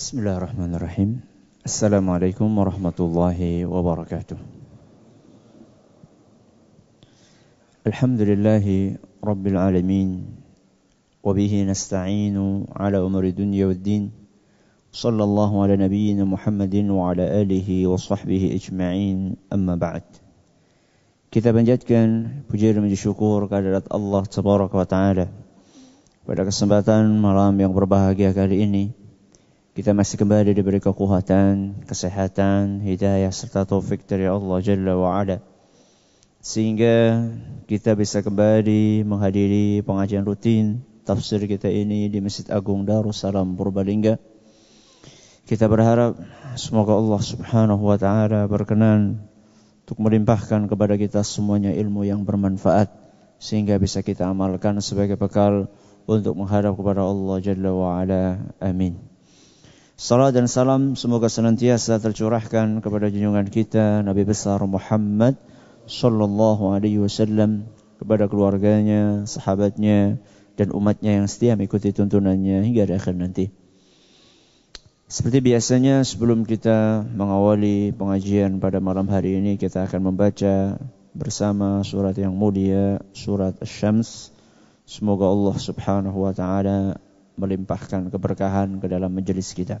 بسم الله الرحمن الرحيم السلام عليكم ورحمة الله وبركاته الحمد لله رب العالمين وبه نستعين على أمر الدنيا والدين صلى الله على نبينا محمد وعلى آله وصحبه أجمعين أما بعد كتابا جد كان بجير من الشكور قالت الله تبارك وتعالى pada kesempatan malam yang berbahagia kali ini Kita masih kembali diberi kekuatan, kesehatan, hidayah serta taufik dari Allah Jalla wa Ala. Sehingga kita bisa kembali menghadiri pengajian rutin tafsir kita ini di Masjid Agung Darussalam Purbalingga. Kita berharap semoga Allah Subhanahu wa taala berkenan untuk melimpahkan kepada kita semuanya ilmu yang bermanfaat sehingga bisa kita amalkan sebagai bekal untuk menghadap kepada Allah Jalla wa ala. Amin. Salam dan salam semoga senantiasa tercurahkan kepada junjungan kita Nabi besar Muhammad sallallahu alaihi wasallam kepada keluarganya, sahabatnya dan umatnya yang setia mengikuti tuntunannya hingga di akhir nanti. Seperti biasanya sebelum kita mengawali pengajian pada malam hari ini kita akan membaca bersama surat yang mulia surat Asy-Syams. Semoga Allah Subhanahu wa taala melimpahkan keberkahan ke dalam majelis kita.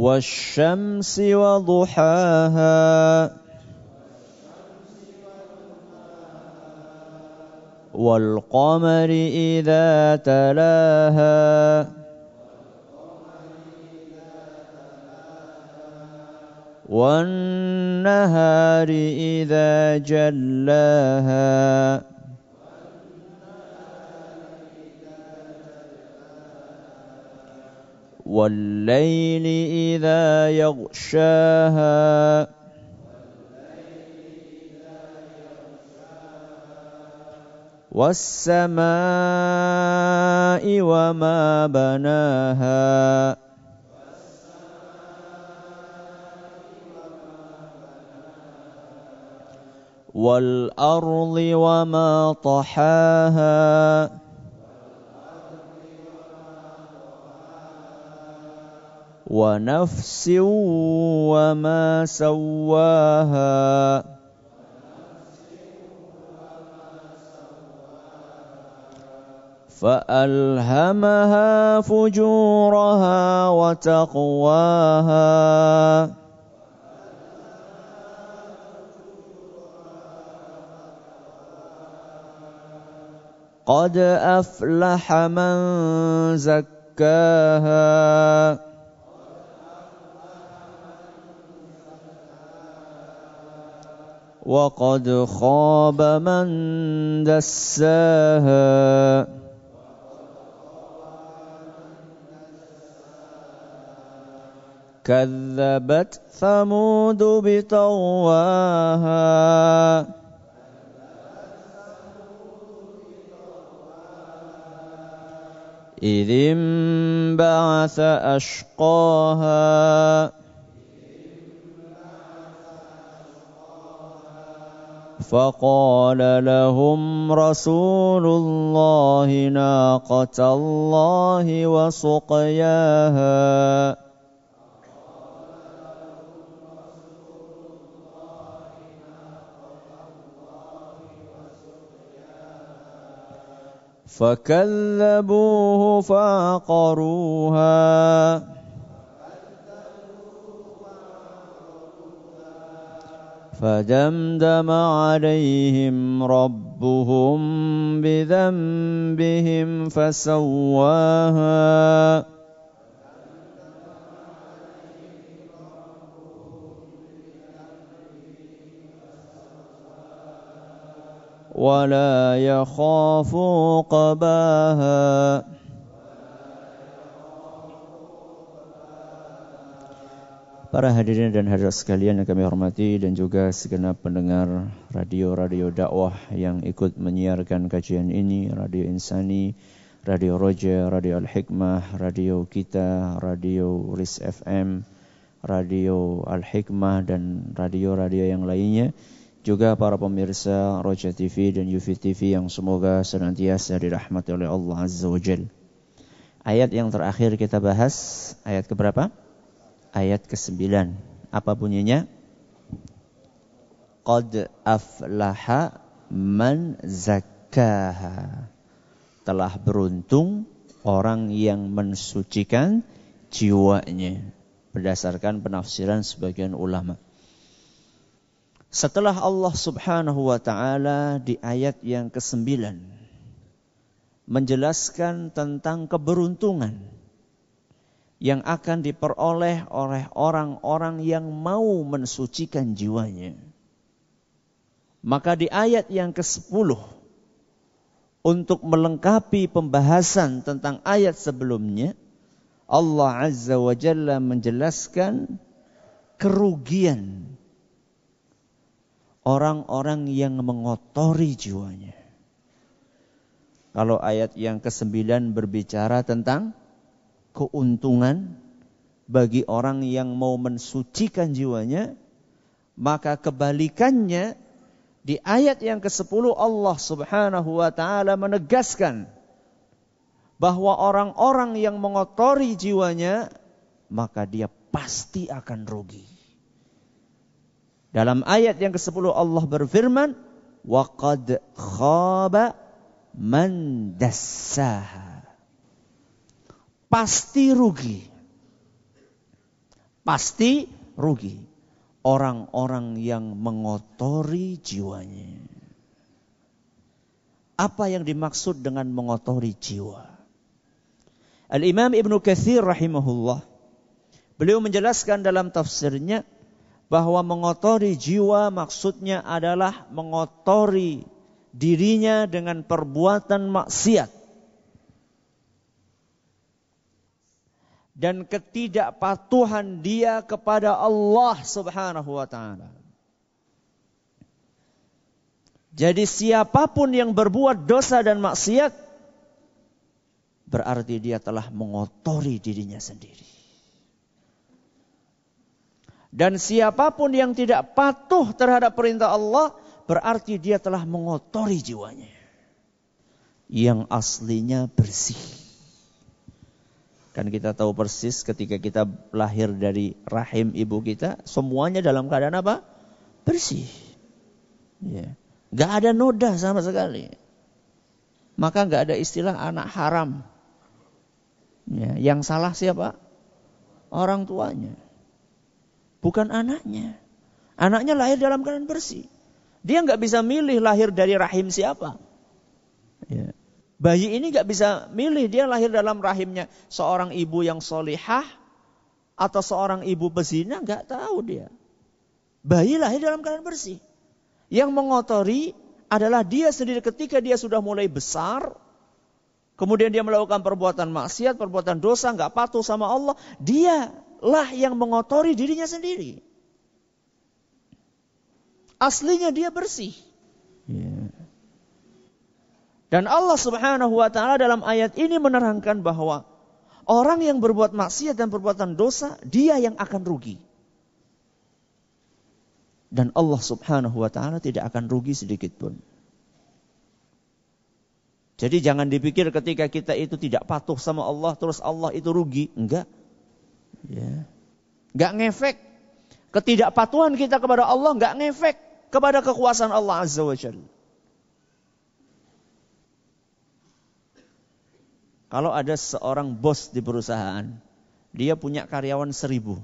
والشمس وضحاها والقمر إذا تلاها والنهار إذا جلاها والليل إذا يغشاها والسماء وما بناها والأرض وما طحاها ونفس وما سواها فألهمها فجورها وتقواها قد أفلح من زكاها وقد خاب من دساها كذبت ثمود بطواها إذ انبعث أشقاها فقال لهم رسول الله ناقة الله وسقياها فكذبوه فعقروها فدمدم عليهم ربهم بذنبهم فسواها ولا يخاف قباها Para hadirin dan hadirat sekalian yang kami hormati dan juga segenap pendengar radio-radio dakwah yang ikut menyiarkan kajian ini, Radio Insani, Radio Roja, Radio Al-Hikmah, Radio Kita, Radio RIS FM, Radio Al-Hikmah dan radio-radio yang lainnya. Juga para pemirsa Roja TV dan UV TV yang semoga senantiasa dirahmati oleh Allah Azza wa Jal. Ayat yang terakhir kita bahas, ayat keberapa? berapa? ayat ke-9. Apa bunyinya? Qad aflaha man zakkaha. Telah beruntung orang yang mensucikan jiwanya. Berdasarkan penafsiran sebagian ulama. Setelah Allah subhanahu wa ta'ala di ayat yang ke-9 menjelaskan tentang keberuntungan yang akan diperoleh oleh orang-orang yang mau mensucikan jiwanya. Maka di ayat yang ke-10 untuk melengkapi pembahasan tentang ayat sebelumnya, Allah Azza wa Jalla menjelaskan kerugian orang-orang yang mengotori jiwanya. Kalau ayat yang ke-9 berbicara tentang keuntungan bagi orang yang mau mensucikan jiwanya, maka kebalikannya di ayat yang ke-10 Allah Subhanahu wa taala menegaskan bahwa orang-orang yang mengotori jiwanya maka dia pasti akan rugi. Dalam ayat yang ke-10 Allah berfirman, "Wa qad khaba man dassaha." pasti rugi. Pasti rugi orang-orang yang mengotori jiwanya. Apa yang dimaksud dengan mengotori jiwa? Al-Imam Ibnu Katsir rahimahullah beliau menjelaskan dalam tafsirnya bahwa mengotori jiwa maksudnya adalah mengotori dirinya dengan perbuatan maksiat dan ketidakpatuhan dia kepada Allah Subhanahu wa taala. Jadi siapapun yang berbuat dosa dan maksiat berarti dia telah mengotori dirinya sendiri. Dan siapapun yang tidak patuh terhadap perintah Allah berarti dia telah mengotori jiwanya yang aslinya bersih. Kan kita tahu persis ketika kita lahir dari rahim ibu kita, semuanya dalam keadaan apa? Bersih. Ya. Gak ada noda sama sekali. Maka gak ada istilah anak haram. Ya. Yang salah siapa? Orang tuanya. Bukan anaknya. Anaknya lahir dalam keadaan bersih. Dia gak bisa milih lahir dari rahim siapa. Ya. Bayi ini nggak bisa milih dia lahir dalam rahimnya seorang ibu yang solihah atau seorang ibu pezina nggak tahu dia. Bayi lahir dalam keadaan bersih. Yang mengotori adalah dia sendiri ketika dia sudah mulai besar, kemudian dia melakukan perbuatan maksiat, perbuatan dosa, nggak patuh sama Allah, dialah yang mengotori dirinya sendiri. Aslinya dia bersih. Dan Allah Subhanahu wa taala dalam ayat ini menerangkan bahwa orang yang berbuat maksiat dan perbuatan dosa, dia yang akan rugi. Dan Allah Subhanahu wa taala tidak akan rugi sedikit pun. Jadi jangan dipikir ketika kita itu tidak patuh sama Allah terus Allah itu rugi, enggak. Ya. Enggak ngefek. Ketidakpatuhan kita kepada Allah enggak ngefek kepada kekuasaan Allah Azza wa Jalla. Kalau ada seorang bos di perusahaan, dia punya karyawan seribu.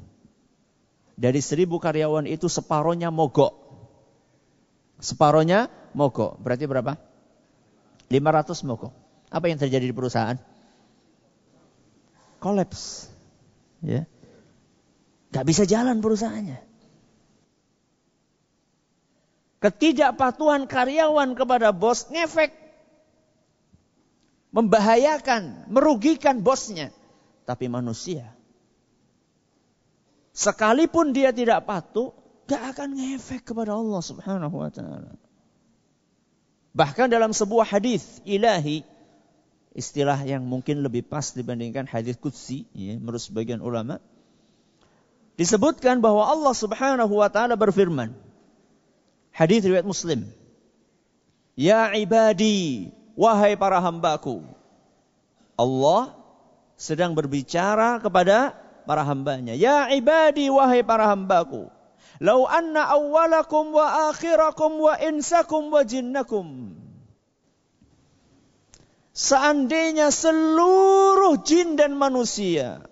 Dari seribu karyawan itu separohnya mogok. Separohnya mogok. Berarti berapa? 500 mogok. Apa yang terjadi di perusahaan? Kolaps. Ya. Gak bisa jalan perusahaannya. Ketidakpatuhan karyawan kepada bos ngefek membahayakan, merugikan bosnya. Tapi manusia, sekalipun dia tidak patuh, gak akan ngefek kepada Allah Subhanahu wa taala. Bahkan dalam sebuah hadis ilahi istilah yang mungkin lebih pas dibandingkan hadis kutsi ya, menurut sebagian ulama disebutkan bahwa Allah Subhanahu wa taala berfirman hadis riwayat Muslim Ya ibadi Wahai para hambaku. Allah sedang berbicara kepada para hambanya. Ya ibadi wahai para hambaku. Lau anna awalakum wa akhirakum wa insakum wa jinnakum. Seandainya seluruh jin dan manusia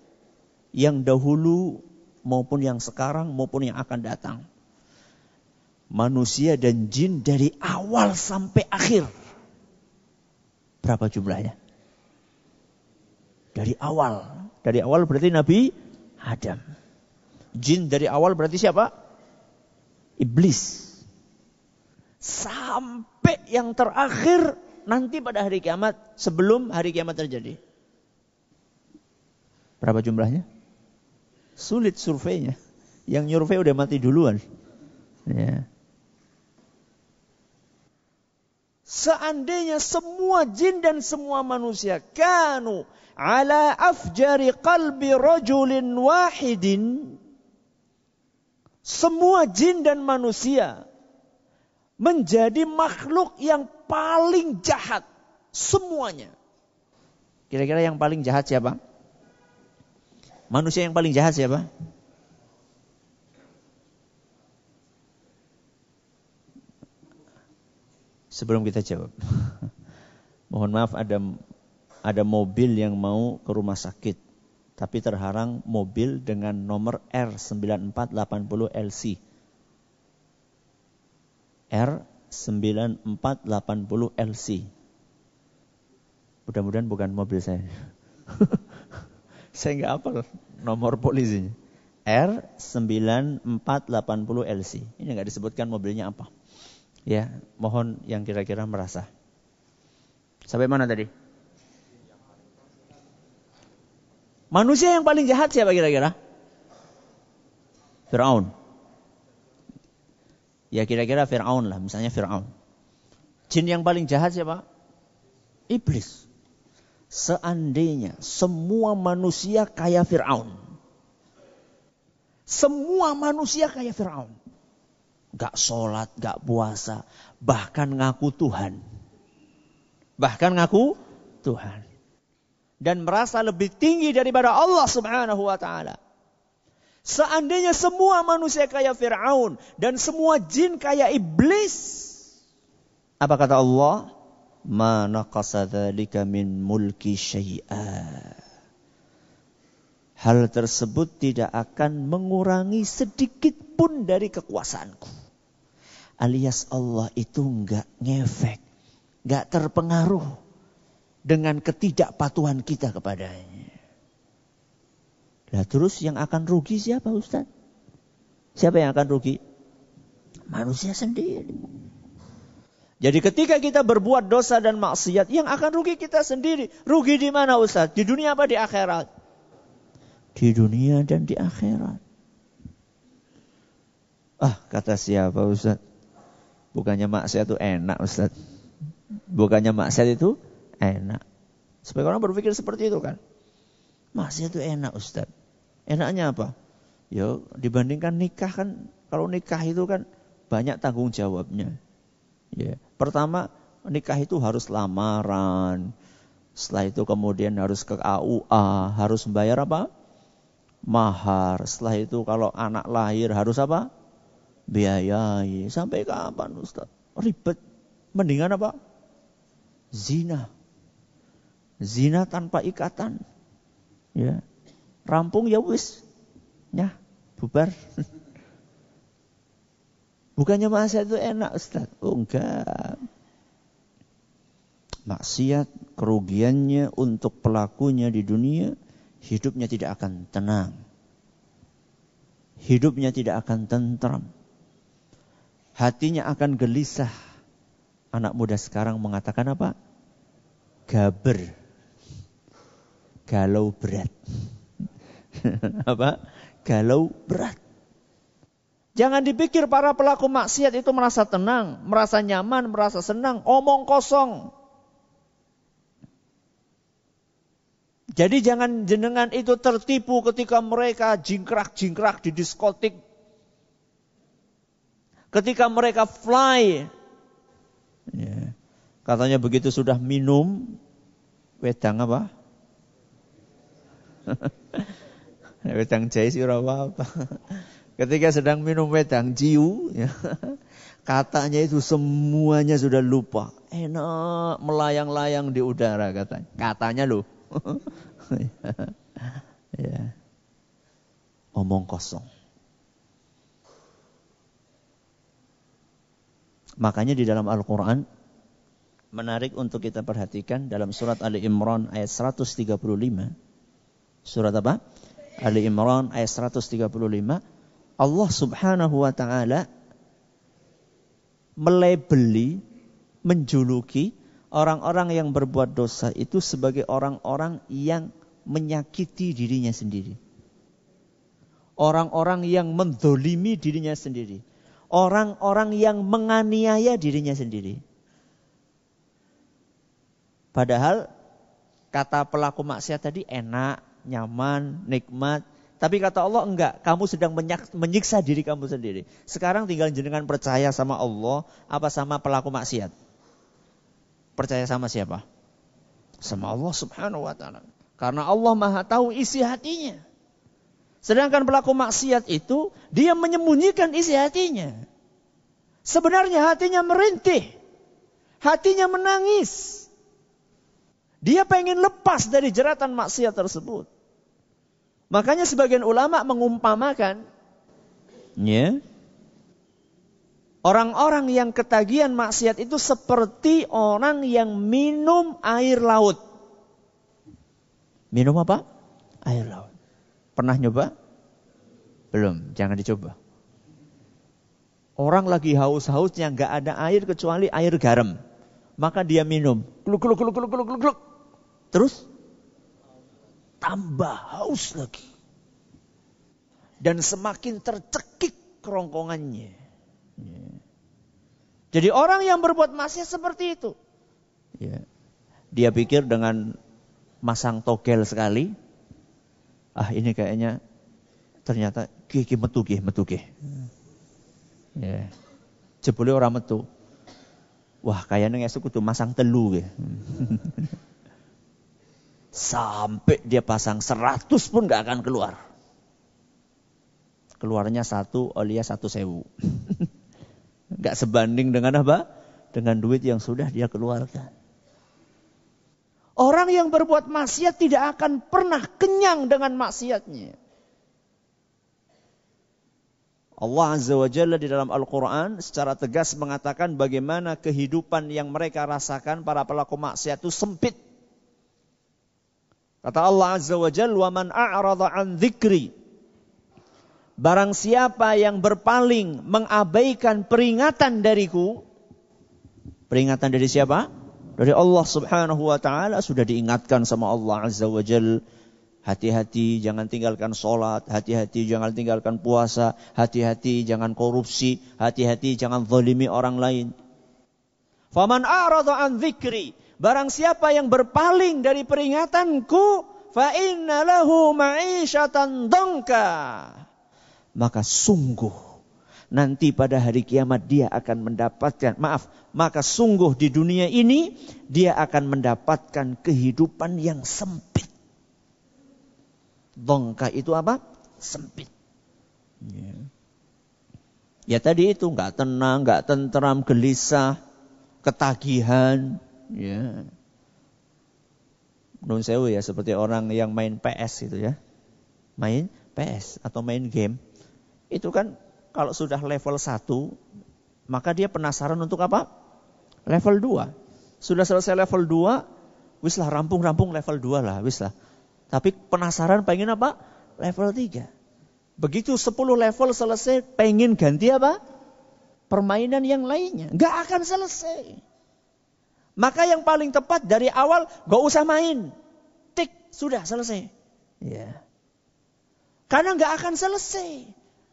yang dahulu maupun yang sekarang maupun yang akan datang. Manusia dan jin dari awal sampai akhir Berapa jumlahnya? Dari awal. Dari awal berarti Nabi Adam. Jin dari awal berarti siapa? Iblis. Sampai yang terakhir nanti pada hari kiamat sebelum hari kiamat terjadi. Berapa jumlahnya? Sulit surveinya. Yang survei udah mati duluan. Ya. Seandainya semua jin dan semua manusia kanu ala afjari qalbi rajulin wahidin semua jin dan manusia menjadi makhluk yang paling jahat semuanya. Kira-kira yang paling jahat siapa? Manusia yang paling jahat siapa? sebelum kita jawab. Mohon maaf ada ada mobil yang mau ke rumah sakit tapi terharang mobil dengan nomor R9480LC. R9480LC. Mudah-mudahan bukan mobil saya. saya nggak apa, nomor polisinya. R9480LC. Ini nggak disebutkan mobilnya apa. Ya, mohon yang kira-kira merasa. Sampai mana tadi? Manusia yang paling jahat siapa kira-kira? Fir'aun. Ya kira-kira Fir'aun lah, misalnya Fir'aun. Jin yang paling jahat siapa? Iblis. Seandainya semua manusia kaya Fir'aun. Semua manusia kaya Fir'aun. Gak sholat, gak puasa. Bahkan ngaku Tuhan. Bahkan ngaku Tuhan. Dan merasa lebih tinggi daripada Allah subhanahu wa ta'ala. Seandainya semua manusia kaya Fir'aun dan semua jin kaya iblis. Apa kata Allah? Mana naqasa min mulki syai'a. Hal tersebut tidak akan mengurangi sedikit pun dari kekuasaanku. Alias Allah itu enggak ngefek, enggak terpengaruh dengan ketidakpatuhan kita kepadanya. Nah terus yang akan rugi siapa Ustaz? Siapa yang akan rugi? Manusia sendiri. Jadi ketika kita berbuat dosa dan maksiat, yang akan rugi kita sendiri. Rugi di mana Ustaz? Di dunia apa di akhirat? Di dunia dan di akhirat. Ah, kata siapa Ustaz? Bukannya maksiat itu enak Ustaz. Bukannya maksiat itu enak. Supaya orang berpikir seperti itu kan. Maksiat itu enak Ustaz. Enaknya apa? Ya dibandingkan nikah kan. Kalau nikah itu kan banyak tanggung jawabnya. Ya. Pertama nikah itu harus lamaran. Setelah itu kemudian harus ke AUA, harus membayar apa? Mahar. Setelah itu kalau anak lahir harus apa? biayai. Sampai kapan Ustaz? Ribet. Mendingan apa? Zina. Zina tanpa ikatan. Ya. Rampung ya wis. Ya, bubar. Bukannya masa itu enak Ustaz. Oh enggak. Maksiat kerugiannya untuk pelakunya di dunia hidupnya tidak akan tenang. Hidupnya tidak akan tentram hatinya akan gelisah. Anak muda sekarang mengatakan apa? Gaber. Galau berat. apa? Galau berat. Jangan dipikir para pelaku maksiat itu merasa tenang, merasa nyaman, merasa senang, omong kosong. Jadi jangan jenengan itu tertipu ketika mereka jingkrak-jingkrak di diskotik Ketika mereka fly, ya, katanya begitu sudah minum wedang apa? Ya, wedang jahe sih apa apa. Ketika sedang minum wedang jiu, ya, katanya itu semuanya sudah lupa. Enak melayang-layang di udara katanya. Katanya loh. Ya. ya. Omong kosong. Makanya di dalam Al-Quran menarik untuk kita perhatikan dalam surat Ali Imran ayat 135. Surat apa? Ali Imran ayat 135. Allah subhanahu wa ta'ala melebeli, menjuluki orang-orang yang berbuat dosa itu sebagai orang-orang yang menyakiti dirinya sendiri. Orang-orang yang mendolimi dirinya sendiri orang-orang yang menganiaya dirinya sendiri. Padahal kata pelaku maksiat tadi enak, nyaman, nikmat. Tapi kata Allah enggak, kamu sedang menyiksa diri kamu sendiri. Sekarang tinggal jenengan percaya sama Allah apa sama pelaku maksiat? Percaya sama siapa? Sama Allah Subhanahu wa taala. Karena Allah Maha tahu isi hatinya. Sedangkan pelaku maksiat itu, dia menyembunyikan isi hatinya. Sebenarnya hatinya merintih. Hatinya menangis. Dia pengen lepas dari jeratan maksiat tersebut. Makanya sebagian ulama mengumpamakan ya, orang-orang yang ketagihan maksiat itu seperti orang yang minum air laut. Minum apa? Air laut. Pernah nyoba? Belum, jangan dicoba. Orang lagi haus-hausnya nggak ada air kecuali air garam. Maka dia minum. Gluk, gluk, gluk, gluk, gluk, gluk. Terus? Tambah haus lagi. Dan semakin tercekik kerongkongannya. Jadi orang yang berbuat masih seperti itu. Ya. Dia pikir dengan masang togel sekali. Ah ini kayaknya ternyata Ki ki metu ki metu ki. Ya. Jebule ora metu. Wah, kayaknya esuk kudu masang telu ki. Sampai dia pasang seratus pun gak akan keluar. Keluarnya satu olia satu sewu. gak sebanding dengan apa? Dengan duit yang sudah dia keluarkan. Orang yang berbuat maksiat tidak akan pernah kenyang dengan maksiatnya. Allah Azza wa Jalla di dalam Al-Quran secara tegas mengatakan bagaimana kehidupan yang mereka rasakan para pelaku maksiat itu sempit. Kata Allah Azza wa Jalla, وَمَنْ أَعْرَضَ عَنْ ذِكْرِ Barang siapa yang berpaling mengabaikan peringatan dariku, peringatan dari siapa? Dari Allah subhanahu wa ta'ala sudah diingatkan sama Allah azza wa jalla Hati-hati jangan tinggalkan sholat, hati-hati jangan tinggalkan puasa, hati-hati jangan korupsi, hati-hati jangan zalimi orang lain. Faman a'rada an dzikri, barang siapa yang berpaling dari peringatanku, fa inna lahu ma'isyatan dongka. Maka sungguh nanti pada hari kiamat dia akan mendapatkan maaf maka sungguh di dunia ini dia akan mendapatkan kehidupan yang sempit Dongkah itu apa? Sempit. Ya, ya tadi itu nggak tenang, nggak tenteram, gelisah, ketagihan. Ya. Nun sewu ya seperti orang yang main PS gitu ya. Main PS atau main game. Itu kan kalau sudah level 1 maka dia penasaran untuk apa? Level 2. Sudah selesai level 2, wis lah rampung-rampung level 2 lah, wis lah tapi penasaran pengen apa? Level 3. Begitu 10 level selesai, pengen ganti apa? Permainan yang lainnya. Gak akan selesai. Maka yang paling tepat dari awal, gak usah main. Tik, sudah selesai. Ya. Karena gak akan selesai.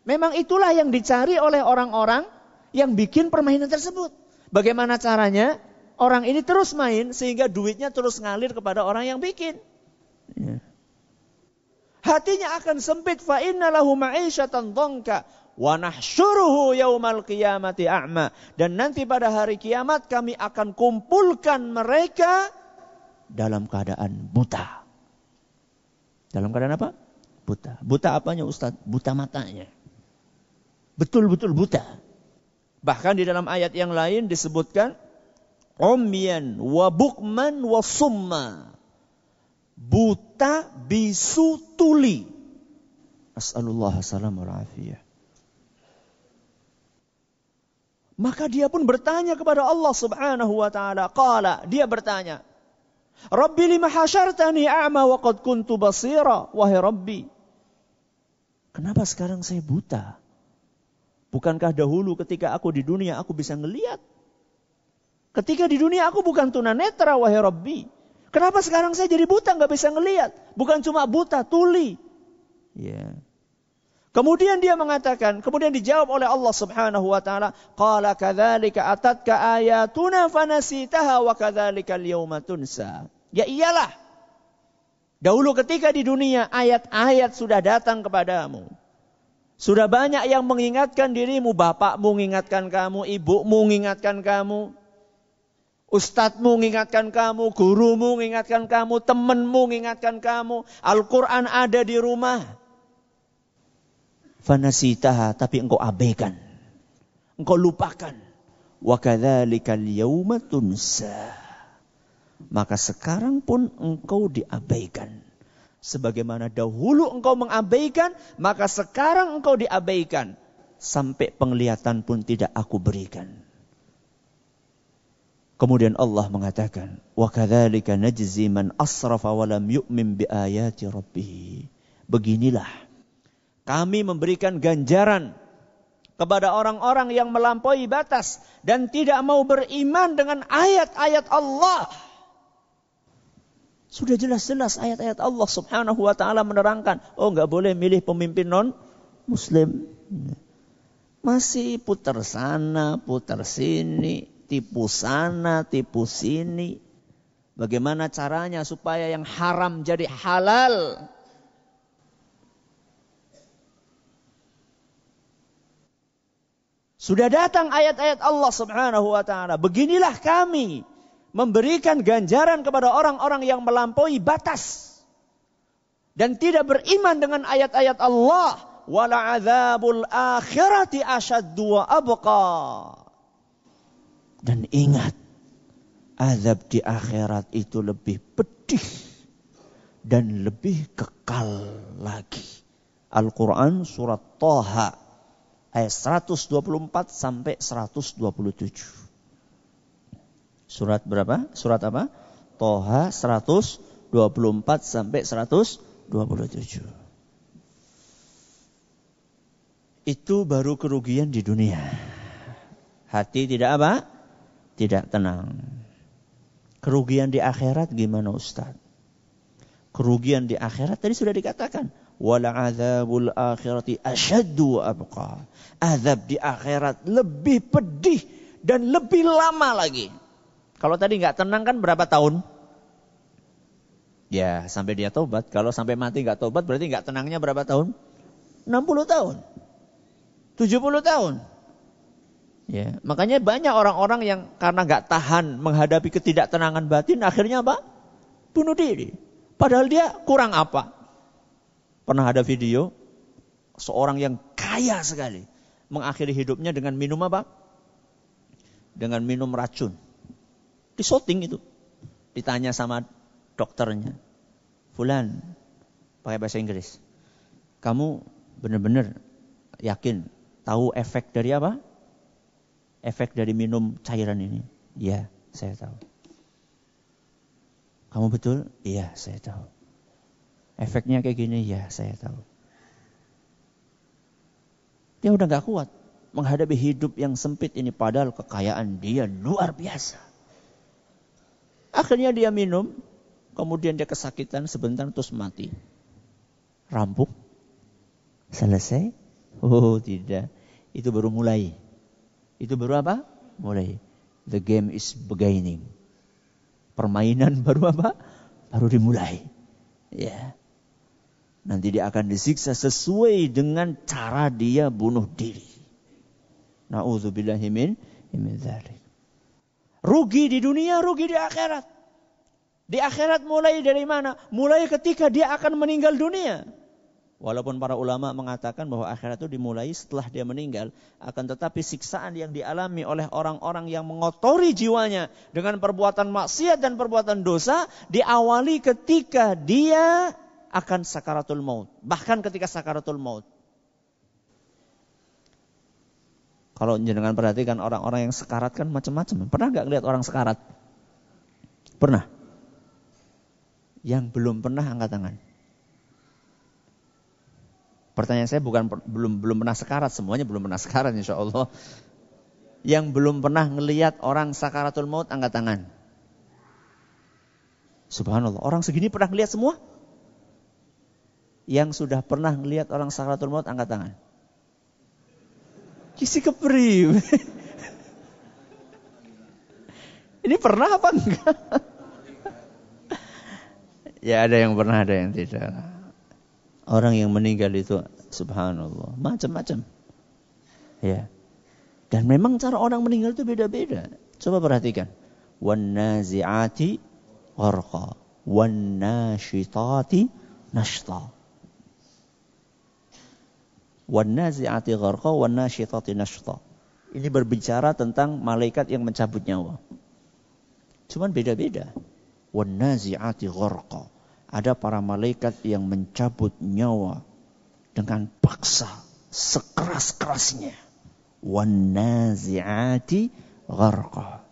Memang itulah yang dicari oleh orang-orang yang bikin permainan tersebut. Bagaimana caranya? Orang ini terus main sehingga duitnya terus ngalir kepada orang yang bikin hatinya akan sempit fa innalahu ma'isyatan dhanka wa nahsyuruhu yaumal qiyamati a'ma dan nanti pada hari kiamat kami akan kumpulkan mereka dalam keadaan buta. Dalam keadaan apa? Buta. Buta apanya Ustaz? Buta matanya. Betul-betul buta. Bahkan di dalam ayat yang lain disebutkan umyan wa bukman wa summa buta, bisu, tuli. As'alullah salam afiyah. Maka dia pun bertanya kepada Allah subhanahu wa ta'ala. Qala, dia bertanya. Rabbi lima hasyartani a'ma wa qad kuntu basira. Wahai Rabbi. Kenapa sekarang saya buta? Bukankah dahulu ketika aku di dunia aku bisa ngeliat? Ketika di dunia aku bukan tunanetra wahai Rabbi. Kenapa sekarang saya jadi buta nggak bisa ngelihat? Bukan cuma buta, tuli. Ya. Kemudian dia mengatakan, kemudian dijawab oleh Allah Subhanahu wa taala, qala kadzalika atatka ayatuna fanasitaha wa kadzalika al-yauma tunsa. Ya iyalah. Dahulu ketika di dunia ayat-ayat sudah datang kepadamu. Sudah banyak yang mengingatkan dirimu, bapakmu mengingatkan kamu, ibumu mengingatkan kamu. Ustadzmu mengingatkan kamu, gurumu mengingatkan kamu, temenmu mengingatkan kamu. Al-Quran ada di rumah. Fanasitaha, tapi engkau abaikan. Engkau lupakan. Wa kadzalikal tunsa. Maka sekarang pun engkau diabaikan. Sebagaimana dahulu engkau mengabaikan, maka sekarang engkau diabaikan. Sampai penglihatan pun tidak aku berikan Kemudian Allah mengatakan, "Wa kadzalika najzi man asrafa wa lam yu'min bi ayati rabbih." Beginilah kami memberikan ganjaran kepada orang-orang yang melampaui batas dan tidak mau beriman dengan ayat-ayat Allah. Sudah jelas-jelas ayat-ayat Allah Subhanahu wa taala menerangkan, oh enggak boleh milih pemimpin non muslim. Masih putar sana, putar sini, tipu sana, tipu sini. Bagaimana caranya supaya yang haram jadi halal? Sudah datang ayat-ayat Allah Subhanahu wa taala. Beginilah kami memberikan ganjaran kepada orang-orang yang melampaui batas dan tidak beriman dengan ayat-ayat Allah. Wala azabul akhirati asyaddu wa abqa. Dan ingat, azab di akhirat itu lebih pedih dan lebih kekal lagi. Al-Quran surat Toha ayat 124 sampai 127. Surat berapa? Surat apa? Toha 124 sampai 127. Itu baru kerugian di dunia. Hati tidak apa? tidak tenang. Kerugian di akhirat gimana Ustaz? Kerugian di akhirat tadi sudah dikatakan. Wala azabul akhirati asyaddu abqa. Azab di akhirat lebih pedih dan lebih lama lagi. Kalau tadi nggak tenang kan berapa tahun? Ya sampai dia tobat. Kalau sampai mati nggak tobat berarti nggak tenangnya berapa tahun? 60 tahun. 70 tahun. Ya, makanya banyak orang-orang yang karena nggak tahan menghadapi ketidaktenangan batin, akhirnya apa? Bunuh diri. Padahal dia kurang apa? Pernah ada video seorang yang kaya sekali mengakhiri hidupnya dengan minum apa? Dengan minum racun. Di shooting itu. Ditanya sama dokternya, Fulan, pakai bahasa Inggris. Kamu benar-benar yakin tahu efek dari apa? efek dari minum cairan ini? Iya, saya tahu. Kamu betul? Iya, saya tahu. Efeknya kayak gini, ya saya tahu. Dia udah gak kuat menghadapi hidup yang sempit ini padahal kekayaan dia luar biasa. Akhirnya dia minum, kemudian dia kesakitan sebentar terus mati. Rampuk. Selesai? Oh tidak, itu baru mulai. Itu baru apa? Mulai. The game is beginning. Permainan baru apa? Baru dimulai. Ya. Yeah. Nanti dia akan disiksa sesuai dengan cara dia bunuh diri. Na'udzubillahimin min dzalik. Rugi di dunia, rugi di akhirat. Di akhirat mulai dari mana? Mulai ketika dia akan meninggal dunia. Walaupun para ulama mengatakan bahwa akhirat itu dimulai setelah dia meninggal, akan tetapi siksaan yang dialami oleh orang-orang yang mengotori jiwanya dengan perbuatan maksiat dan perbuatan dosa diawali ketika dia akan sakaratul maut, bahkan ketika sakaratul maut. Kalau jenengan perhatikan orang-orang yang sekarat kan macam-macam. Pernah nggak lihat orang sekarat? Pernah. Yang belum pernah angkat tangan. Pertanyaan saya bukan belum belum pernah sekarat, semuanya belum pernah sekarat insya Allah. Yang belum pernah ngeliat orang sakaratul maut angkat tangan. Subhanallah, orang segini pernah ngeliat semua? Yang sudah pernah ngeliat orang sakaratul maut angkat tangan. Kisi kepri. Ini pernah apa enggak? ya ada yang pernah, ada yang tidak orang yang meninggal itu subhanallah macam-macam ya dan memang cara orang meninggal itu beda-beda coba perhatikan wan naziati orqa wan nashitati nashta wan naziati orqa wan nashitati nashta ini berbicara tentang malaikat yang mencabut nyawa cuman beda-beda wan naziati orqa ada para malaikat yang mencabut nyawa dengan paksa sekeras-kerasnya. Wannazi'ati gharqa.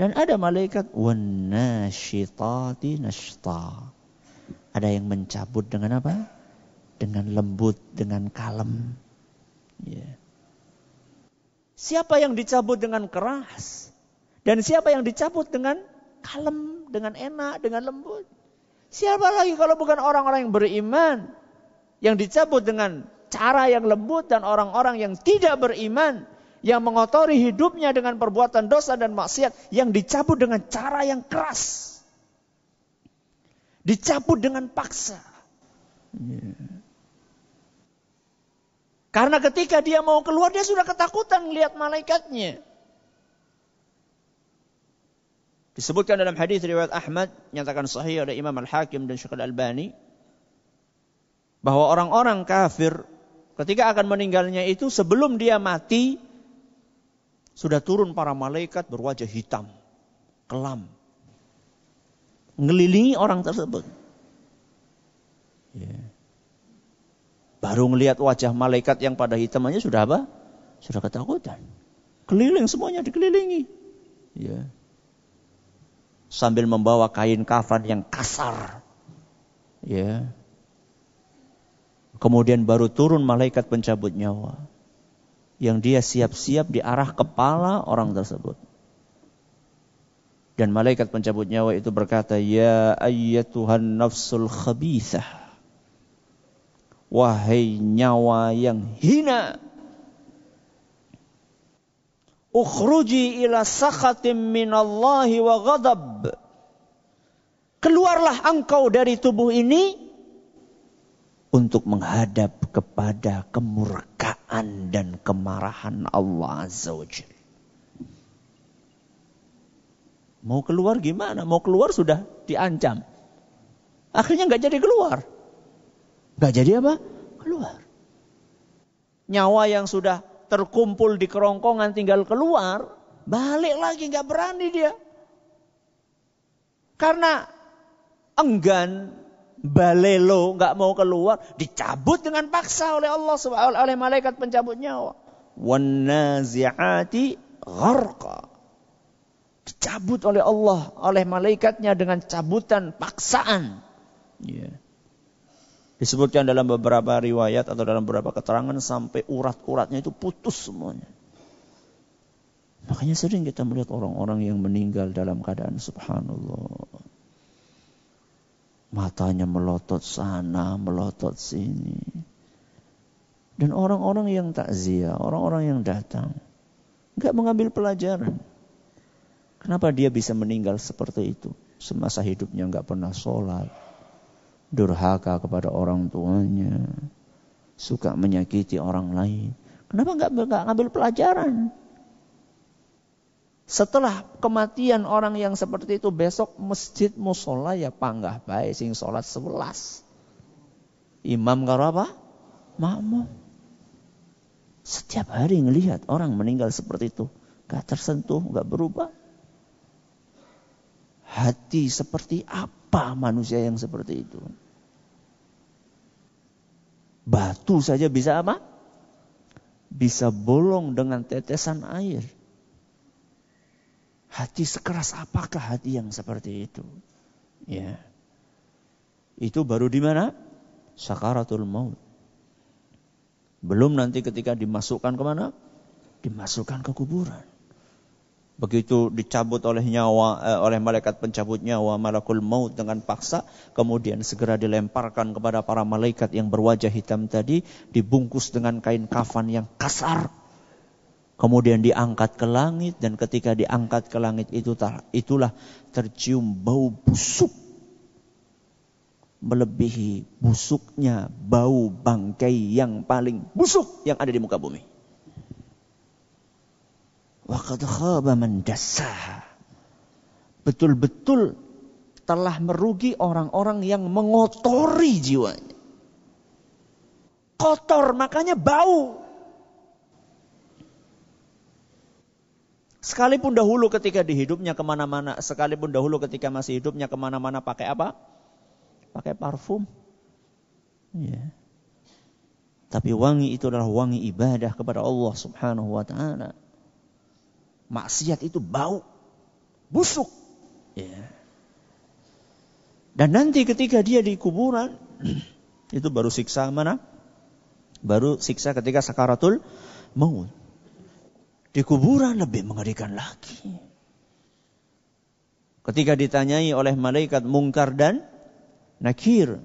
Dan ada malaikat wanashitati nashta. Ada yang mencabut dengan apa? Dengan lembut, dengan kalem. Yeah. Siapa yang dicabut dengan keras? Dan siapa yang dicabut dengan kalem, dengan enak, dengan lembut? Siapa lagi kalau bukan orang-orang yang beriman yang dicabut dengan cara yang lembut dan orang-orang yang tidak beriman yang mengotori hidupnya dengan perbuatan dosa dan maksiat yang dicabut dengan cara yang keras. Dicabut dengan paksa. Karena ketika dia mau keluar dia sudah ketakutan melihat malaikatnya. Disebutkan dalam hadis riwayat Ahmad, nyatakan sahih oleh Imam Al-Hakim dan Syekh Al-Albani, bahwa orang-orang kafir ketika akan meninggalnya itu sebelum dia mati, sudah turun para malaikat berwajah hitam, kelam, ngelilingi orang tersebut. Ya. Baru ngelihat wajah malaikat yang pada hitam sudah apa? Sudah ketakutan. Keliling semuanya dikelilingi. Ya sambil membawa kain kafan yang kasar. Ya. Kemudian baru turun malaikat pencabut nyawa. Yang dia siap-siap di arah kepala orang tersebut. Dan malaikat pencabut nyawa itu berkata, Ya Tuhan nafsul khabithah. Wahai nyawa yang hina. Ukhruji ila sakhatim minallahi wa ghadab. Keluarlah engkau dari tubuh ini untuk menghadap kepada kemurkaan dan kemarahan Allah Azza wa Mau keluar gimana? Mau keluar sudah diancam. Akhirnya nggak jadi keluar. Nggak jadi apa? Keluar. Nyawa yang sudah terkumpul di kerongkongan tinggal keluar, balik lagi nggak berani dia. Karena enggan balelo nggak mau keluar dicabut dengan paksa oleh Allah oleh malaikat pencabut nyawa wanaziati gharqa dicabut oleh Allah oleh malaikatnya dengan cabutan paksaan yeah. Disebutkan dalam beberapa riwayat atau dalam beberapa keterangan sampai urat-uratnya itu putus semuanya. Makanya sering kita melihat orang-orang yang meninggal dalam keadaan subhanallah. Matanya melotot sana, melotot sini. Dan orang-orang yang takziah, orang-orang yang datang. Enggak mengambil pelajaran. Kenapa dia bisa meninggal seperti itu? Semasa hidupnya enggak pernah sholat durhaka kepada orang tuanya, suka menyakiti orang lain. Kenapa nggak nggak ngambil pelajaran? Setelah kematian orang yang seperti itu besok masjid musola ya panggah baik sing sholat sebelas. Imam karo apa? Makmum. Setiap hari ngelihat orang meninggal seperti itu. Gak tersentuh, gak berubah. Hati seperti apa? Apa manusia yang seperti itu? Batu saja bisa apa? Bisa bolong dengan tetesan air. Hati sekeras apakah hati yang seperti itu? Ya. Itu baru di mana? Sakaratul maut. Belum nanti ketika dimasukkan kemana? Dimasukkan ke kuburan. Begitu dicabut oleh nyawa eh, oleh malaikat pencabut nyawa malakul maut dengan paksa, kemudian segera dilemparkan kepada para malaikat yang berwajah hitam tadi, dibungkus dengan kain kafan yang kasar. Kemudian diangkat ke langit dan ketika diangkat ke langit itu itulah tercium bau busuk melebihi busuknya bau bangkai yang paling busuk yang ada di muka bumi. Waqad khaba man Betul-betul telah merugi orang-orang yang mengotori jiwanya. Kotor makanya bau. Sekalipun dahulu ketika dihidupnya kemana-mana, sekalipun dahulu ketika masih hidupnya kemana-mana pakai apa? Pakai parfum. Ya. Tapi wangi itu adalah wangi ibadah kepada Allah subhanahu wa ta'ala maksiat itu bau, busuk. Ya. Dan nanti ketika dia di kuburan, itu baru siksa mana? Baru siksa ketika sakaratul maut. Di kuburan lebih mengerikan lagi. Ketika ditanyai oleh malaikat mungkar dan nakir.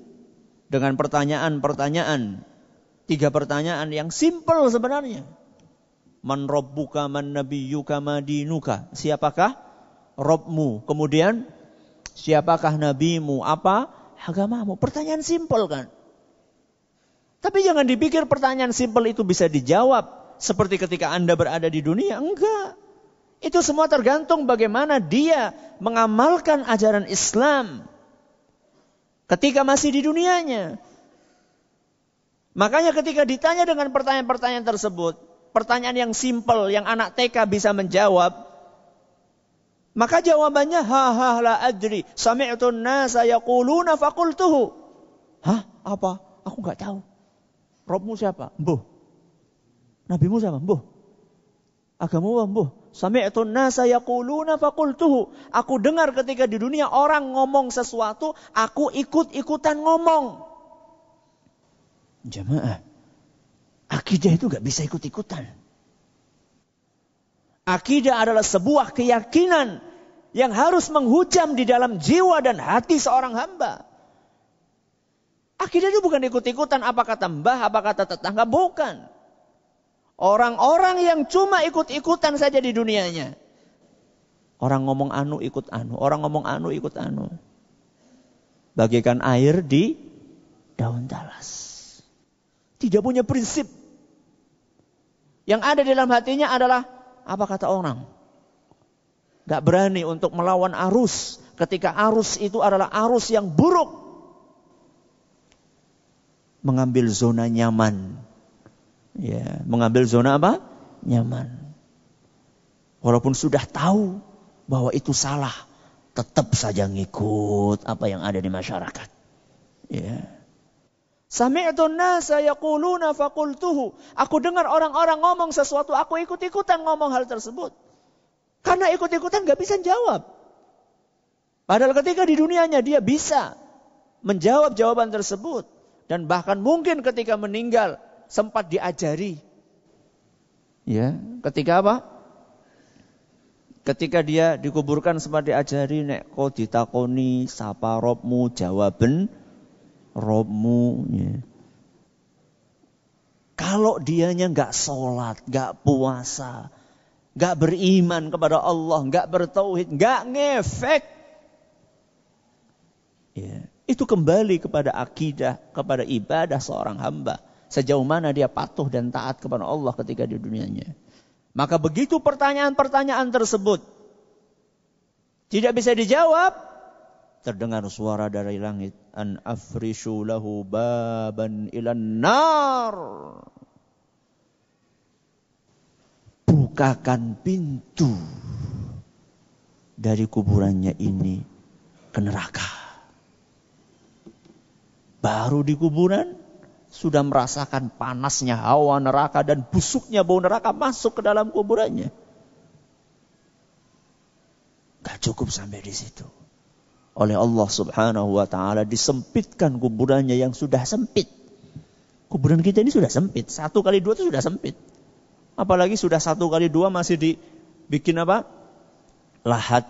Dengan pertanyaan-pertanyaan. Tiga pertanyaan yang simple sebenarnya Man rabbuka man nabiyyuka madinuka. Siapakah Robmu? Kemudian siapakah nabimu? Apa agamamu? Pertanyaan simpel kan? Tapi jangan dipikir pertanyaan simpel itu bisa dijawab seperti ketika Anda berada di dunia. Enggak. Itu semua tergantung bagaimana dia mengamalkan ajaran Islam ketika masih di dunianya. Makanya ketika ditanya dengan pertanyaan-pertanyaan tersebut, pertanyaan yang simpel yang anak TK bisa menjawab, maka jawabannya ha ha la adri. Sami'tu nasa yaquluna faqultuhu. Hah? Apa? Aku nggak tahu. Robmu siapa? Mbuh. Nabimu siapa? Mbuh. Agamamu mbuh. Sami'tu nasa yaquluna faqultuhu. Aku dengar ketika di dunia orang ngomong sesuatu, aku ikut-ikutan ngomong. Jamaah. Akidah itu gak bisa ikut-ikutan. Akidah adalah sebuah keyakinan yang harus menghujam di dalam jiwa dan hati seorang hamba. Akidah itu bukan ikut-ikutan apa kata mbah, apa kata tetangga, bukan. Orang-orang yang cuma ikut-ikutan saja di dunianya. Orang ngomong anu ikut anu, orang ngomong anu ikut anu. Bagikan air di daun talas. Tidak punya prinsip. Yang ada di dalam hatinya adalah apa kata orang. Gak berani untuk melawan arus ketika arus itu adalah arus yang buruk. Mengambil zona nyaman. Ya, mengambil zona apa? Nyaman. Walaupun sudah tahu bahwa itu salah, tetap saja ngikut apa yang ada di masyarakat. Ya. Sami'tu nasa yaquluna faqultuhu. Aku dengar orang-orang ngomong sesuatu, aku ikut-ikutan ngomong hal tersebut. Karena ikut-ikutan gak bisa jawab. Padahal ketika di dunianya dia bisa menjawab jawaban tersebut. Dan bahkan mungkin ketika meninggal sempat diajari. Ya, ketika apa? Ketika dia dikuburkan sempat diajari nek kau ditakoni sapa robmu jawaben Robmu. Ya. Kalau dianya nggak sholat, nggak puasa, nggak beriman kepada Allah, nggak bertauhid, nggak ngefek, ya. itu kembali kepada akidah, kepada ibadah seorang hamba. Sejauh mana dia patuh dan taat kepada Allah ketika di dunianya. Maka begitu pertanyaan-pertanyaan tersebut tidak bisa dijawab, terdengar suara dari langit an afrishu lahu baban ilan nar bukakan pintu dari kuburannya ini ke neraka baru di kuburan sudah merasakan panasnya hawa neraka dan busuknya bau neraka masuk ke dalam kuburannya. Gak cukup sampai di situ oleh Allah Subhanahu wa taala disempitkan kuburannya yang sudah sempit. Kuburan kita ini sudah sempit, satu kali dua itu sudah sempit. Apalagi sudah satu kali dua masih dibikin apa? Lahat.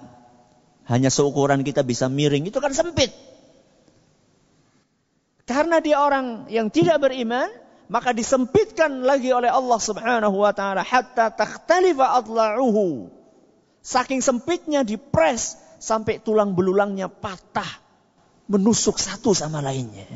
Hanya seukuran kita bisa miring, itu kan sempit. Karena dia orang yang tidak beriman, maka disempitkan lagi oleh Allah Subhanahu wa taala hatta takhtalifa adla'uhu. Saking sempitnya dipres sampai tulang belulangnya patah, menusuk satu sama lainnya.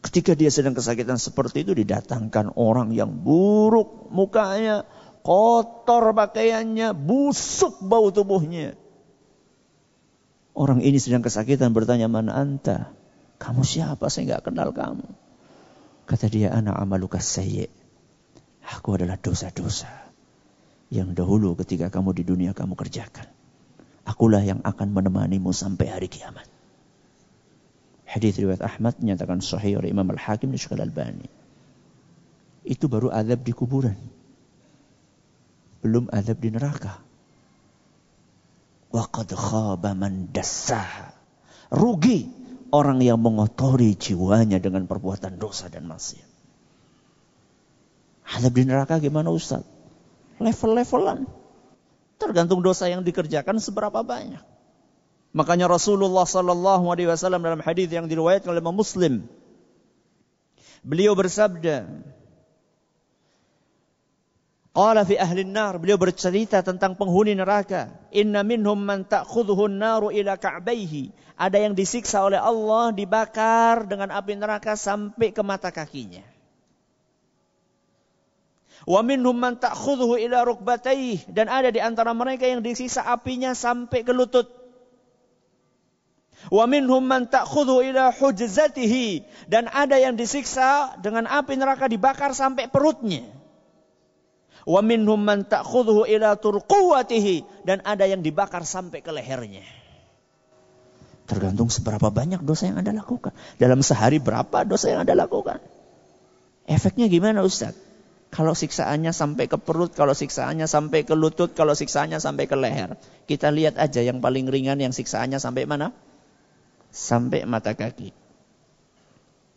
Ketika dia sedang kesakitan seperti itu didatangkan orang yang buruk mukanya, kotor pakaiannya, busuk bau tubuhnya. Orang ini sedang kesakitan bertanya, mana anta? Kamu siapa? Saya nggak kenal kamu. Kata dia, anak amalukas saya. Aku adalah dosa-dosa yang dahulu ketika kamu di dunia kamu kerjakan. Akulah yang akan menemanimu sampai hari kiamat. Hadis riwayat Ahmad menyatakan sahih oleh Imam Al-Hakim di Syekh Al-Albani. Itu baru azab di kuburan. Belum azab di neraka. Waqad khaba man Rugi orang yang mengotori jiwanya dengan perbuatan dosa dan maksiat. Azab di neraka gimana Ustaz? level-levelan. Tergantung dosa yang dikerjakan seberapa banyak. Makanya Rasulullah sallallahu alaihi wasallam dalam hadis yang diriwayatkan oleh Muslim beliau bersabda Qala fi ahli nar beliau bercerita tentang penghuni neraka inna minhum man ta'khudhuhu naru ila ka'baihi ada yang disiksa oleh Allah dibakar dengan api neraka sampai ke mata kakinya Wa man ta'khudhu ila rukbatayh dan ada di antara mereka yang disisa apinya sampai ke lutut. Wa man ta'khudhu ila hujzatihi dan ada yang disiksa dengan api neraka dibakar sampai perutnya. Wa man ta'khudhu ila turquwatihi dan ada yang dibakar sampai ke lehernya. Tergantung seberapa banyak dosa yang Anda lakukan. Dalam sehari berapa dosa yang Anda lakukan? Efeknya gimana Ustadz? Kalau siksaannya sampai ke perut, kalau siksaannya sampai ke lutut, kalau siksaannya sampai ke leher. Kita lihat aja yang paling ringan yang siksaannya sampai mana? Sampai mata kaki.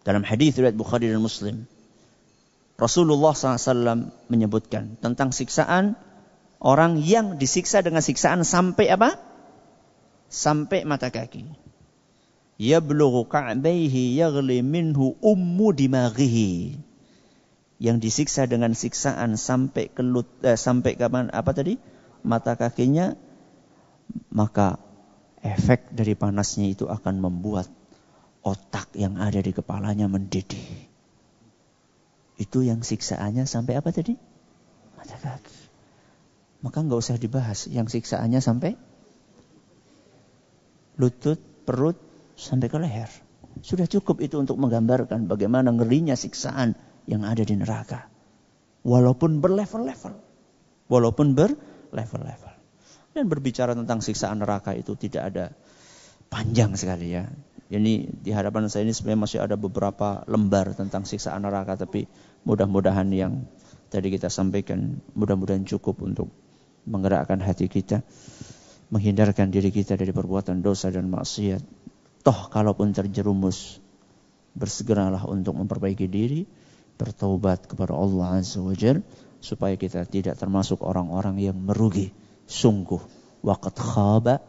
Dalam hadis riwayat Bukhari dan Muslim. Rasulullah SAW menyebutkan tentang siksaan orang yang disiksa dengan siksaan sampai apa? Sampai mata kaki. Yablughu ka'baihi yaghli minhu ummu dimaghihi yang disiksa dengan siksaan sampai ke lut, eh, sampai kapan apa tadi mata kakinya maka efek dari panasnya itu akan membuat otak yang ada di kepalanya mendidih itu yang siksaannya sampai apa tadi mata kaki maka nggak usah dibahas yang siksaannya sampai lutut perut sampai ke leher sudah cukup itu untuk menggambarkan bagaimana ngerinya siksaan yang ada di neraka. Walaupun berlevel-level. Walaupun berlevel-level. Dan berbicara tentang siksaan neraka itu tidak ada panjang sekali ya. Ini di hadapan saya ini sebenarnya masih ada beberapa lembar tentang siksaan neraka. Tapi mudah-mudahan yang tadi kita sampaikan mudah-mudahan cukup untuk menggerakkan hati kita. Menghindarkan diri kita dari perbuatan dosa dan maksiat. Toh kalaupun terjerumus bersegeralah untuk memperbaiki diri bertobat kepada Allah Azza wa Jal supaya kita tidak termasuk orang-orang yang merugi. Sungguh waqad khaba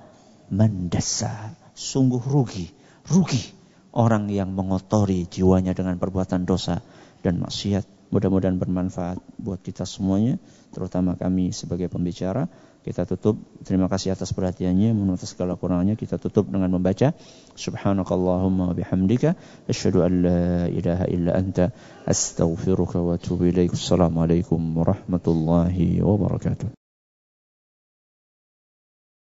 mendesa Sungguh rugi, rugi orang yang mengotori jiwanya dengan perbuatan dosa dan maksiat. Mudah-mudahan bermanfaat buat kita semuanya, terutama kami sebagai pembicara kita tutup. Terima kasih atas perhatiannya, mohon atas segala kurangnya. Kita tutup dengan membaca Subhanakallahumma bihamdika asyhadu an la ilaha illa anta astaghfiruka wa atubu ilaik. Assalamualaikum warahmatullahi wabarakatuh.